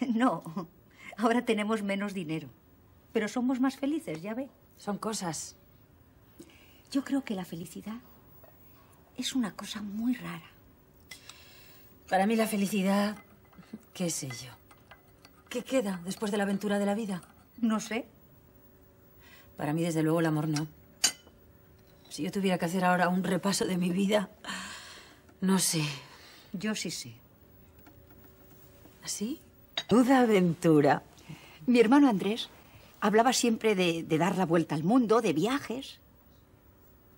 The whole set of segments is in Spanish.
No, ahora tenemos menos dinero. Pero somos más felices, ya ve. Son cosas. Yo creo que la felicidad es una cosa muy rara. Para mí la felicidad, qué sé yo. ¿Qué queda después de la aventura de la vida? No sé. Para mí, desde luego, el amor no. Si yo tuviera que hacer ahora un repaso de mi vida, no sé. Yo sí sé. ¿Así? ¿Ah, Duda aventura. Mi hermano Andrés hablaba siempre de, de dar la vuelta al mundo, de viajes.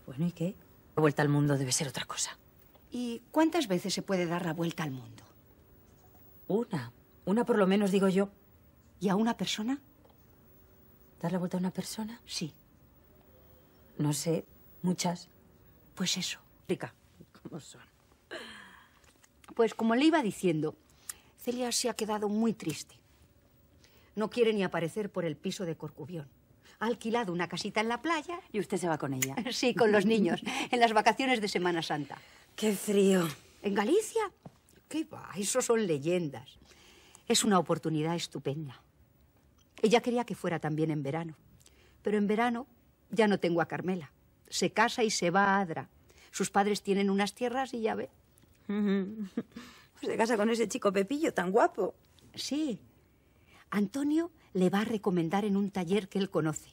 Bueno, ¿y qué? La vuelta al mundo debe ser otra cosa. ¿Y cuántas veces se puede dar la vuelta al mundo? Una. Una por lo menos, digo yo. ¿Y a una persona? ¿Dar la vuelta a una persona? Sí. No sé, muchas. Pues eso. Rica, ¿cómo son? Pues como le iba diciendo, Celia se ha quedado muy triste. No quiere ni aparecer por el piso de Corcubión. Ha alquilado una casita en la playa. ¿Y usted se va con ella? Sí, con los niños, en las vacaciones de Semana Santa. ¡Qué frío! ¿En Galicia? ¿Qué va? Eso son leyendas. Es una oportunidad estupenda. Ella quería que fuera también en verano. Pero en verano ya no tengo a Carmela. Se casa y se va a Adra. Sus padres tienen unas tierras y ya ve. Pues se casa con ese chico Pepillo tan guapo. Sí. Antonio le va a recomendar en un taller que él conoce.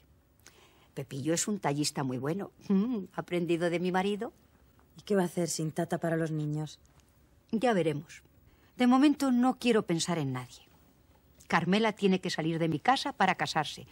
Pepillo es un tallista muy bueno. Mm, aprendido de mi marido. ¿Y qué va a hacer sin tata para los niños? Ya veremos. De momento no quiero pensar en nadie. Carmela tiene que salir de mi casa para casarse.